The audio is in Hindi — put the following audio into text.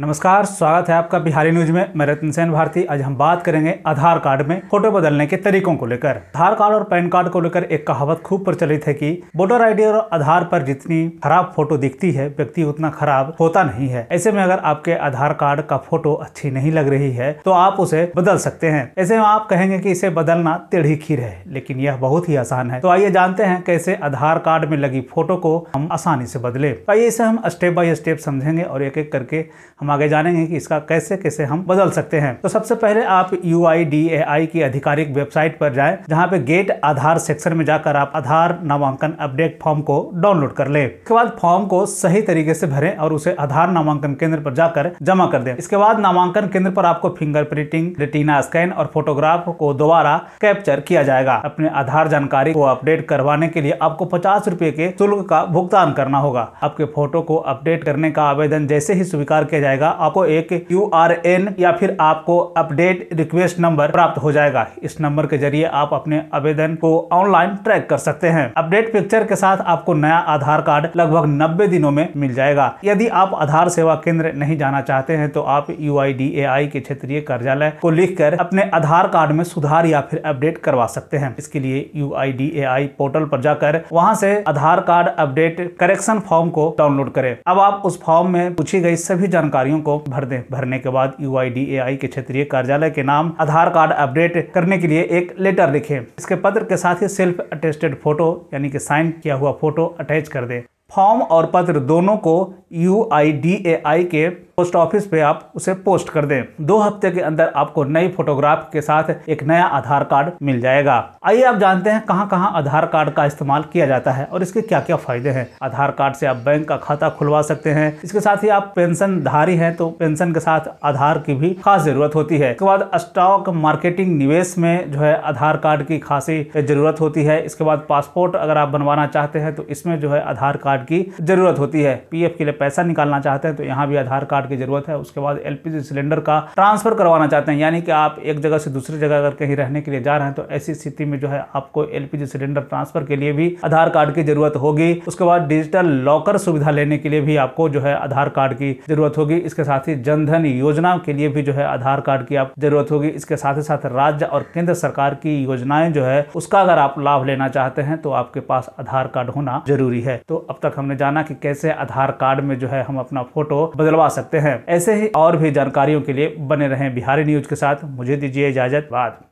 नमस्कार स्वागत है आपका बिहारी न्यूज में मैं रतन सेन भारती आज हम बात करेंगे आधार कार्ड में फोटो बदलने के तरीकों को लेकर आधार कार्ड और पैन कार्ड को लेकर एक कहावत खूब प्रचलित है कि वोटर आईडी और आधार पर जितनी खराब फोटो दिखती है व्यक्ति उतना खराब होता नहीं है ऐसे में अगर आपके आधार कार्ड का फोटो अच्छी नहीं लग रही है तो आप उसे बदल सकते हैं ऐसे में आप कहेंगे की इसे बदलना टेढ़ी खीर है लेकिन यह बहुत ही आसान है तो आइए जानते हैं कैसे आधार कार्ड में लगी फोटो को हम आसानी से बदले तो आइए इसे हम स्टेप बाई स्टेप समझेंगे और एक एक करके हम हम आगे जानेंगे कि इसका कैसे कैसे हम बदल सकते हैं तो सबसे पहले आप यू की आधिकारिक वेबसाइट पर जाए जहाँ पे गेट आधार सेक्शन में जाकर आप आधार नामांकन अपडेट फॉर्म को डाउनलोड कर ले इसके बाद फॉर्म को सही तरीके से भरे और उसे आधार नामांकन केंद्र पर जाकर जमा कर दे इसके बाद नामांकन केंद्र पर आपको फिंगर प्रिंटिंग रेटिना स्कैन और फोटोग्राफ को दोबारा कैप्चर किया जाएगा अपने आधार जानकारी को अपडेट करवाने के लिए आपको पचास रूपए के शुल्क का भुगतान करना होगा आपके फोटो को अपडेट करने का आवेदन जैसे ही स्वीकार किया जाएगा जाएगा आपको एक यू या फिर आपको अपडेट रिक्वेस्ट नंबर प्राप्त हो जाएगा इस नंबर के जरिए आप अपने आवेदन को ऑनलाइन ट्रैक कर सकते हैं अपडेट पिक्चर के साथ आपको नया आधार कार्ड लगभग नब्बे दिनों में मिल जाएगा यदि आप आधार सेवा केंद्र नहीं जाना चाहते हैं तो आप यू के क्षेत्रीय कार्यालय को लिख अपने आधार कार्ड में सुधार या फिर अपडेट करवा सकते हैं इसके लिए यू पोर्टल पर जाकर वहाँ से Aadhaar card update correction form को डाउनलोड करें अब आप उस फॉर्म में पूछी गई सभी जानकारी जानकारियों को भर दें भरने के बाद यू के क्षेत्रीय कार्यालय के नाम आधार कार्ड अपडेट करने के लिए एक लेटर लिखें इसके पत्र के साथ ही सेल्फ अटेस्टेड फोटो यानी कि साइन किया हुआ फोटो अटैच कर दें फॉर्म और पत्र दोनों को यू आई डी ए आई के पोस्ट ऑफिस पे आप उसे पोस्ट कर दें दो हफ्ते के अंदर आपको नई फोटोग्राफ के साथ एक नया आधार कार्ड मिल जाएगा आइए आप जानते हैं कहां कहां आधार कार्ड का इस्तेमाल किया जाता है और इसके क्या क्या फायदे हैं आधार कार्ड से आप बैंक का खाता खुलवा सकते हैं इसके साथ ही आप पेंशन धारी है तो पेंशन के साथ आधार की भी खास जरूरत होती है इसके बाद स्टॉक मार्केटिंग निवेश में जो है आधार कार्ड की खासी जरूरत होती है इसके बाद पासपोर्ट अगर आप बनवाना चाहते हैं तो इसमें जो है आधार कार्ड कार्ड की जरूरत होती है पीएफ के लिए पैसा निकालना चाहते हैं तो यहाँ भी आधार कार्ड की जरूरत है उसके बाद एलपीजी सिलेंडर का ट्रांसफर करवाना चाहते हैं यानी कि आप एक जगह से दूसरी जगह अगर कहीं रहने के लिए जा रहे हैं तो ऐसी स्थिति में जो है आपको एलपीजी सिलेंडर ट्रांसफर के लिए भी आधार कार्ड की जरूरत होगी उसके बाद डिजिटल लॉकर सुविधा लेने के लिए भी आपको जो है आधार कार्ड की जरूरत होगी इसके साथ ही जनधन योजना के लिए भी जो है आधार कार्ड की आप जरूरत होगी इसके साथ ही साथ राज्य और केंद्र सरकार की योजनाएं जो है उसका अगर आप लाभ लेना चाहते हैं तो आपके पास आधार कार्ड होना जरूरी है तो अब तक तक हमने जाना कि कैसे आधार कार्ड में जो है हम अपना फोटो बदलवा सकते हैं ऐसे ही और भी जानकारियों के लिए बने रहें बिहारी न्यूज के साथ मुझे दीजिए इजाजत बाद